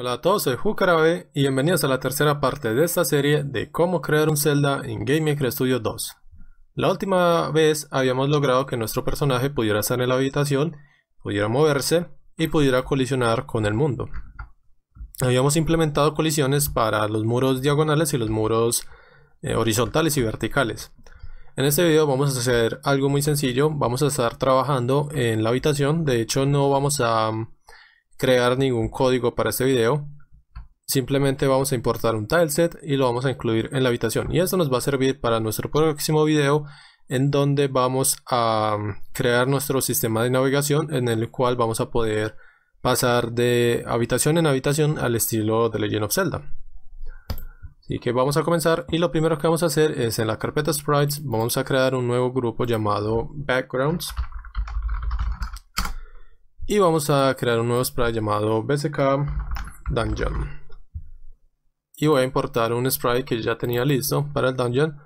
Hola a todos, soy y bienvenidos a la tercera parte de esta serie de cómo crear un Zelda en GameMaker Studio 2. La última vez habíamos logrado que nuestro personaje pudiera estar en la habitación, pudiera moverse y pudiera colisionar con el mundo. Habíamos implementado colisiones para los muros diagonales y los muros eh, horizontales y verticales. En este video vamos a hacer algo muy sencillo, vamos a estar trabajando en la habitación, de hecho no vamos a crear ningún código para este video. Simplemente vamos a importar un tileset y lo vamos a incluir en la habitación. Y esto nos va a servir para nuestro próximo video en donde vamos a mm, crear nuestro sistema de navegación en el cual vamos a poder pasar de habitación en habitación al estilo de Legend of Zelda. Así que vamos a comenzar y lo primero que vamos a hacer es en la carpeta sprites vamos a crear un nuevo grupo llamado backgrounds y vamos a crear un nuevo sprite llamado bck dungeon. Y voy a importar un sprite que ya tenía listo para el dungeon.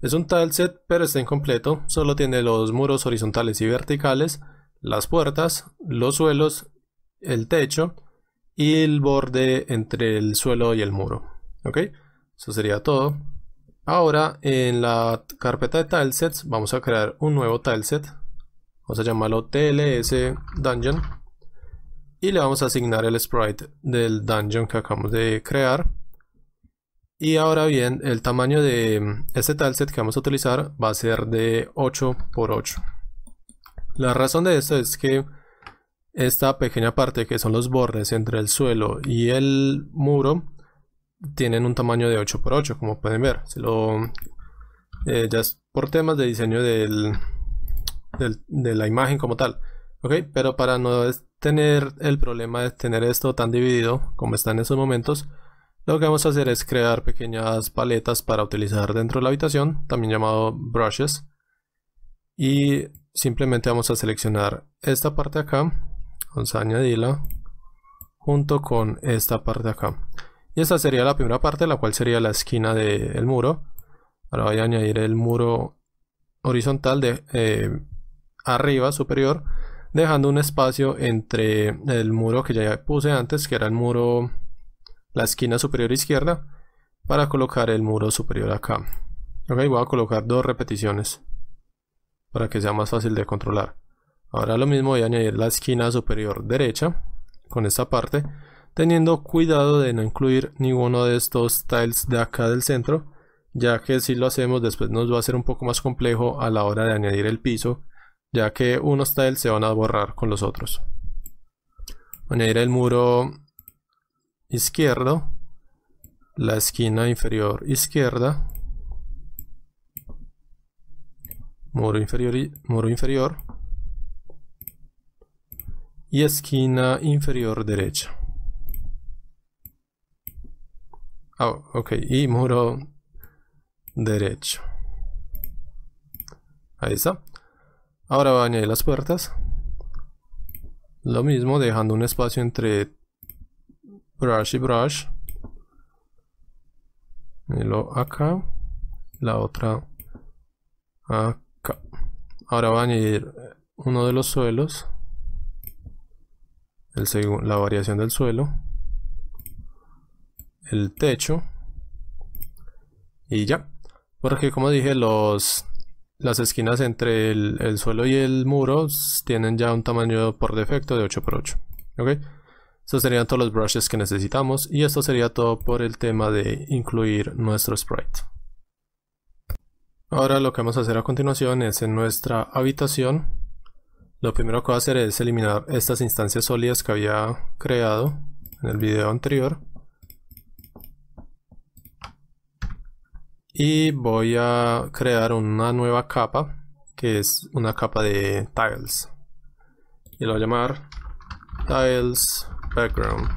Es un tileset pero está incompleto, solo tiene los muros horizontales y verticales, las puertas, los suelos, el techo y el borde entre el suelo y el muro. ¿Ok? Eso sería todo. Ahora en la carpeta de tilesets vamos a crear un nuevo tileset Vamos a llamarlo TLS Dungeon. Y le vamos a asignar el sprite del dungeon que acabamos de crear. Y ahora bien, el tamaño de mm, este talset que vamos a utilizar va a ser de 8x8. La razón de esto es que esta pequeña parte que son los bordes entre el suelo y el muro tienen un tamaño de 8x8 como pueden ver. Eh, ya es por temas de diseño del, de la imagen como tal. ¿Ok? Pero para no tener el problema de tener esto tan dividido como está en estos momentos, lo que vamos a hacer es crear pequeñas paletas para utilizar dentro de la habitación, también llamado brushes. Y simplemente vamos a seleccionar esta parte acá, vamos a añadirla junto con esta parte acá. Y esta sería la primera parte, la cual sería la esquina del muro. Ahora voy a añadir el muro horizontal de, eh, arriba, superior, dejando un espacio entre el muro que ya puse antes, que era el muro, la esquina superior izquierda, para colocar el muro superior acá. Ok, voy a colocar dos repeticiones para que sea más fácil de controlar. Ahora lo mismo voy a añadir la esquina superior derecha con esta parte, teniendo cuidado de no incluir ninguno de estos tiles de acá del centro, ya que si lo hacemos después nos va a ser un poco más complejo a la hora de añadir el piso ya que unos él se van a borrar con los otros. Añadir el muro izquierdo, la esquina inferior izquierda, muro inferior, muro inferior y esquina inferior derecha. Oh, ok, y muro derecho. Ahí está. Ahora voy a añadir las puertas. Lo mismo, dejando un espacio entre brush y brush. Lo acá. La otra acá. Ahora voy a añadir uno de los suelos. El la variación del suelo. El techo. Y ya. Porque como dije, los las esquinas entre el, suelo y el muro tienen ya un tamaño por defecto de 8x8. 8 Estos serían todos los brushes que necesitamos y esto sería todo por el tema de incluir nuestro sprite. Ahora lo que vamos a hacer a continuación es en nuestra habitación. Lo primero que voy a hacer es eliminar estas instancias sólidas que había creado en el video anterior. y voy a crear una nueva capa que es una capa de tiles y lo voy a llamar tiles background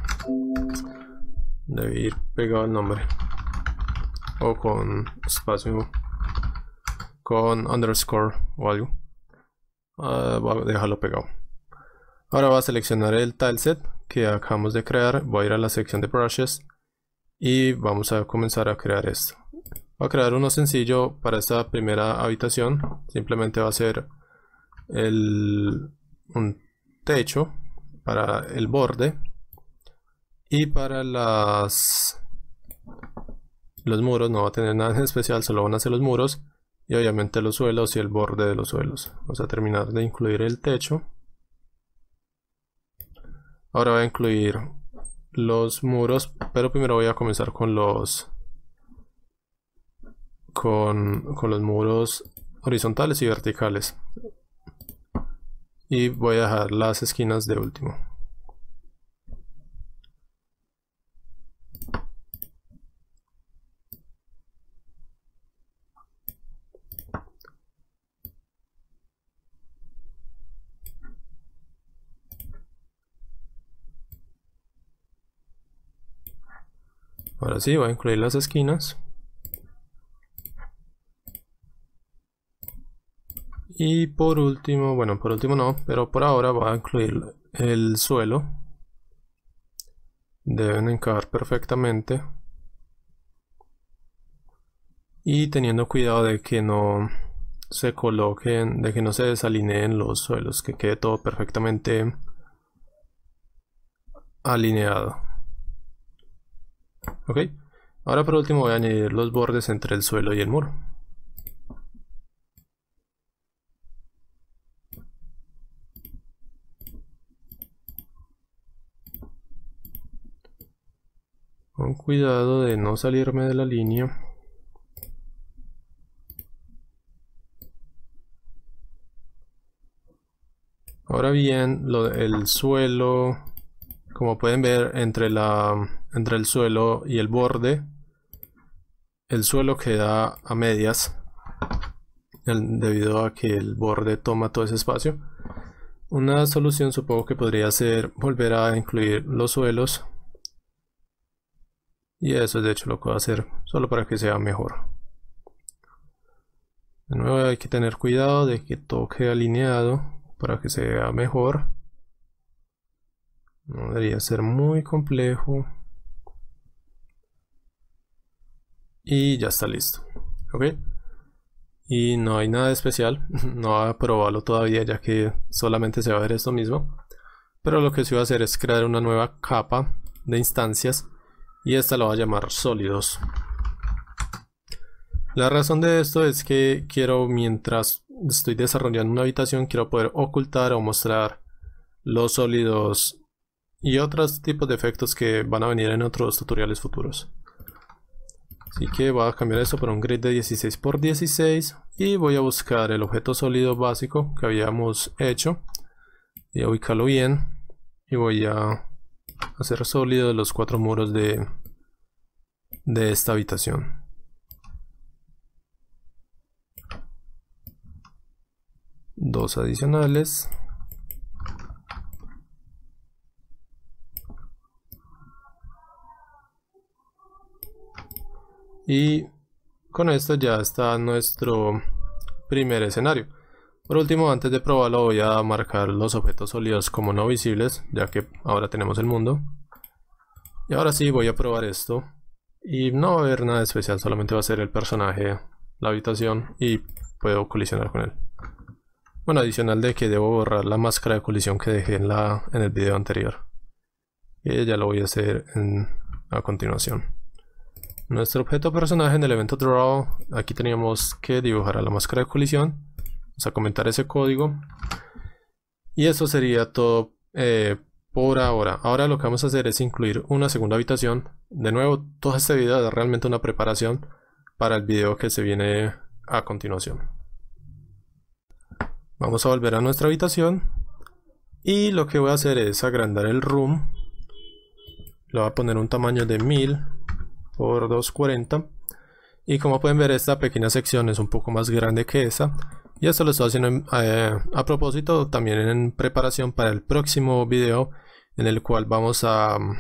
debe ir pegado el nombre o con espacio con underscore value ah, voy a dejarlo pegado ahora voy a seleccionar el tileset que acabamos de crear voy a ir a la sección de brushes y vamos a comenzar a crear esto Voy a crear uno sencillo para esta primera habitación. Simplemente va a ser el, un techo para el borde. Y para las los muros no va a tener nada especial, solo van a ser los muros y obviamente los suelos y el borde de los suelos. Vamos a terminar de incluir el techo. Ahora voy a incluir los muros, pero primero voy a comenzar con los con, los muros horizontales y verticales y voy a dejar las esquinas de último ahora sí voy a incluir las esquinas Y por último, bueno, por último no, pero por ahora va a incluir el suelo. Deben encajar perfectamente. Y teniendo cuidado de que no se coloquen, de que no se desalineen los suelos, que quede todo perfectamente alineado. Ok, ahora por último voy a añadir los bordes entre el suelo y el muro. cuidado de no salirme de la línea ahora bien lo, el suelo como pueden ver entre, la, entre el suelo y el borde el suelo queda a medias debido a que el borde toma todo ese espacio una solución supongo que podría ser volver a incluir los suelos y eso de hecho lo que a hacer solo para que sea mejor de nuevo hay que tener cuidado de que todo quede alineado para que sea mejor no debería ser muy complejo y ya está listo y no hay nada especial no voy a probarlo todavía ya que solamente se va a ver esto mismo pero lo que sí voy a hacer es crear una nueva capa de instancias y esta la voy a llamar sólidos la razón de esto es que quiero mientras estoy desarrollando una habitación quiero poder ocultar o mostrar los sólidos y otros tipos de efectos que van a venir en otros tutoriales futuros así que voy a cambiar esto por un grid de 16 x 16 y voy a buscar el objeto sólido básico que habíamos hecho y a ubicarlo bien y voy a hacer sólido los cuatro muros de, de esta habitación. Dos adicionales. Y con esto ya está nuestro primer escenario. Por último, antes de probarlo voy a marcar los objetos sólidos como no visibles, ya que ahora tenemos el mundo. Y ahora sí voy a probar esto. Y no va a haber nada especial, solamente va a ser el personaje, la habitación y puedo colisionar con él. Bueno, adicional de que debo borrar la máscara de colisión que dejé en, la, en el video anterior. Y ya lo voy a hacer a continuación. Nuestro objeto personaje en el evento draw, aquí teníamos que dibujar a la máscara de colisión Vamos a comentar ese código. Y eso sería todo eh, por ahora. Ahora lo que vamos a hacer es incluir una segunda habitación. De nuevo, todo este video da realmente una preparación para el video que se viene a continuación. Vamos a volver a nuestra habitación. Y lo que voy a hacer es agrandar el room. Le voy a poner un tamaño de 1000 por 240. Y como pueden ver, esta pequeña sección es un poco más grande que esa. Y esto lo estoy haciendo eh, a propósito también en preparación para el próximo video en el cual vamos a... Mm,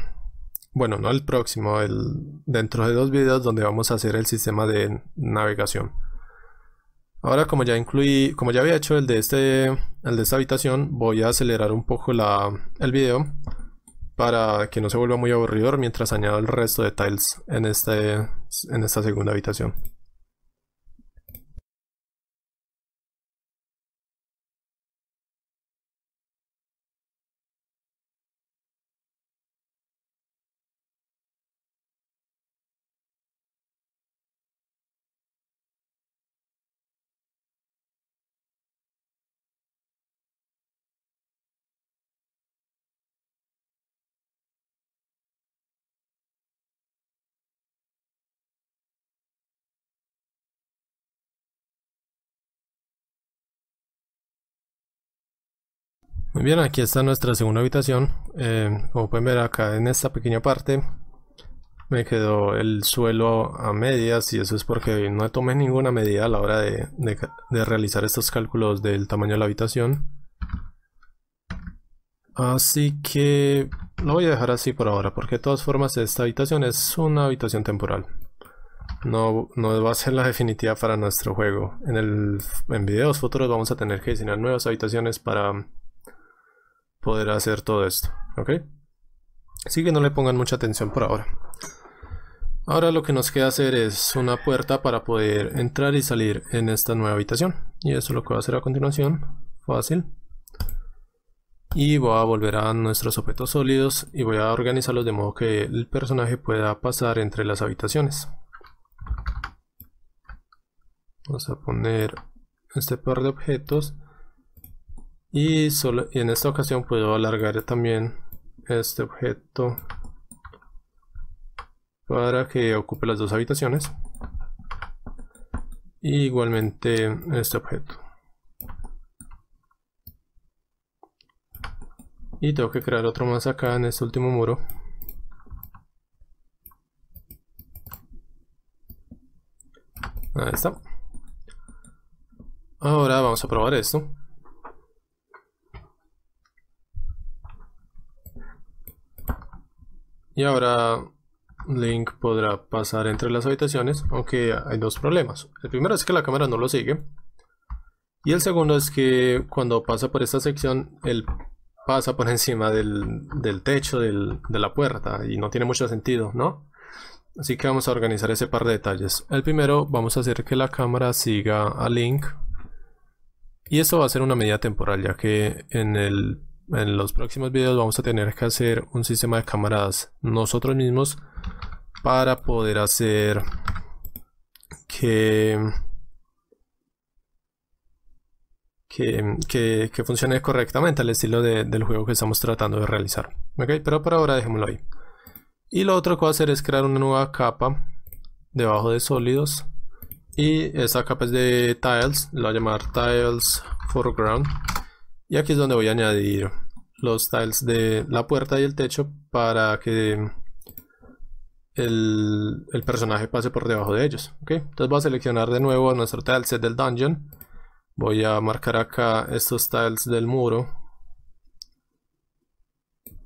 bueno, no el próximo, el, dentro de dos videos donde vamos a hacer el sistema de navegación. Ahora como ya incluí, como ya había hecho el de, este, de esta habitación, voy a acelerar un poco el video para que no se vuelva muy aburridor mientras añado el resto de tiles en, este, en esta segunda habitación. Muy bien, aquí está nuestra segunda habitación. Eh, como pueden ver acá en esta pequeña parte me quedó el suelo a medias y eso es porque no tomé ninguna medida a la hora de, realizar estos cálculos del tamaño de la habitación. Así que lo voy a dejar así por ahora porque de todas formas esta habitación es una habitación temporal. No, no, va a ser la definitiva para nuestro juego. En, el, en videos futuros vamos a tener que diseñar nuevas habitaciones para poder hacer todo esto, ¿ok? Así que no le pongan mucha atención por ahora. Ahora lo que nos queda hacer es una puerta para poder entrar y salir en esta nueva habitación. Y eso lo que voy a hacer a continuación. Fácil. Y voy a volver a nuestros objetos sólidos y voy a organizarlos de modo que el personaje pueda pasar entre las habitaciones. Vamos a poner este par de objetos y, solo, en esta ocasión puedo alargar también este objeto para que ocupe las dos habitaciones y igualmente este objeto y tengo que crear otro más acá en este último muro ahí está ahora vamos a probar esto y ahora Link podrá pasar entre las habitaciones, aunque hay dos problemas. El primero es que la cámara no lo sigue. Y el segundo es que cuando pasa por esta sección, él pasa por encima del, techo de la puerta y no tiene mucho sentido, ¿no? Así que vamos a organizar ese par de detalles. El primero, vamos a hacer que la cámara siga a Link. Y eso va a ser una medida temporal, ya que en el en los próximos videos vamos a tener que hacer un sistema de cámaras nosotros mismos para poder hacer que que, funcione correctamente al estilo del juego que estamos tratando de realizar ok pero por ahora dejémoslo ahí y lo otro que voy a hacer es crear una nueva capa debajo de sólidos y esa capa es de tiles, la voy a llamar tiles foreground y aquí es donde voy a añadir los tiles de la puerta y el techo para que el, personaje pase por debajo de ellos. Entonces voy a seleccionar de nuevo nuestro tileset del dungeon. Voy a marcar acá estos tiles del muro.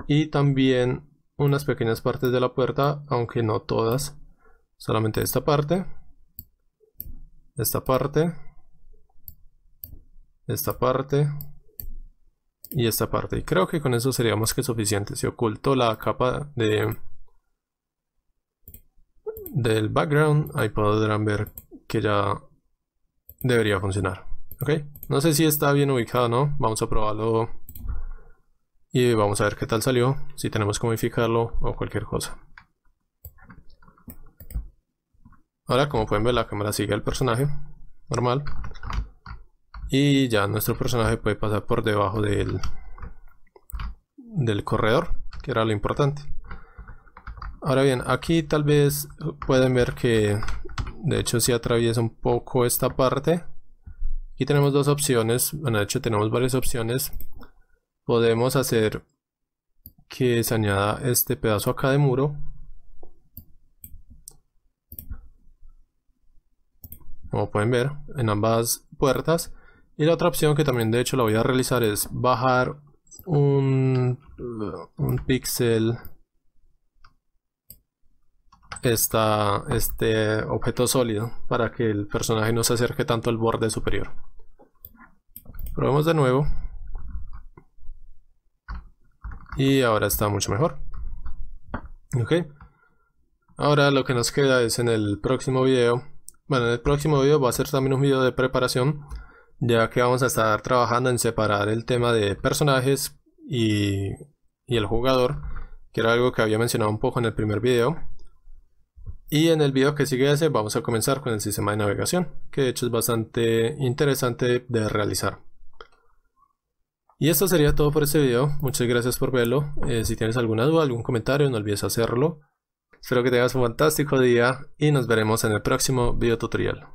Y también unas pequeñas partes de la puerta, aunque no todas. Solamente esta parte. Esta parte. Esta parte y esta parte. Y creo que con eso sería más que suficiente. Si oculto la capa de del background, ahí podrán ver que ya debería funcionar. okay No sé si está bien ubicado o no. Vamos a probarlo y vamos a ver qué tal salió. Si tenemos que modificarlo o cualquier cosa. Ahora, como pueden ver, la cámara sigue al personaje. Normal y ya nuestro personaje puede pasar por debajo del, del corredor que era lo importante ahora bien aquí tal vez pueden ver que de hecho si atraviesa un poco esta parte aquí tenemos dos opciones bueno de hecho tenemos varias opciones podemos hacer que se añada este pedazo acá de muro como pueden ver en ambas puertas y la otra opción que también de hecho la voy a realizar es bajar un, píxel esta, este objeto sólido para que el personaje no se acerque tanto al borde superior. Probemos de nuevo. Y ahora está mucho mejor. Ok. Ahora lo que nos queda es en el próximo video. Bueno, en el próximo video va a ser también un video de preparación ya que vamos a estar trabajando en separar el tema de personajes y, el jugador, que era algo que había mencionado un poco en el primer video. Y en el video que sigue ese vamos a comenzar con el sistema de navegación, que de hecho es bastante interesante de realizar. Y esto sería todo por este video, muchas gracias por verlo, eh, si tienes alguna duda, algún comentario no olvides hacerlo. Espero que tengas un fantástico día y nos veremos en el próximo video tutorial.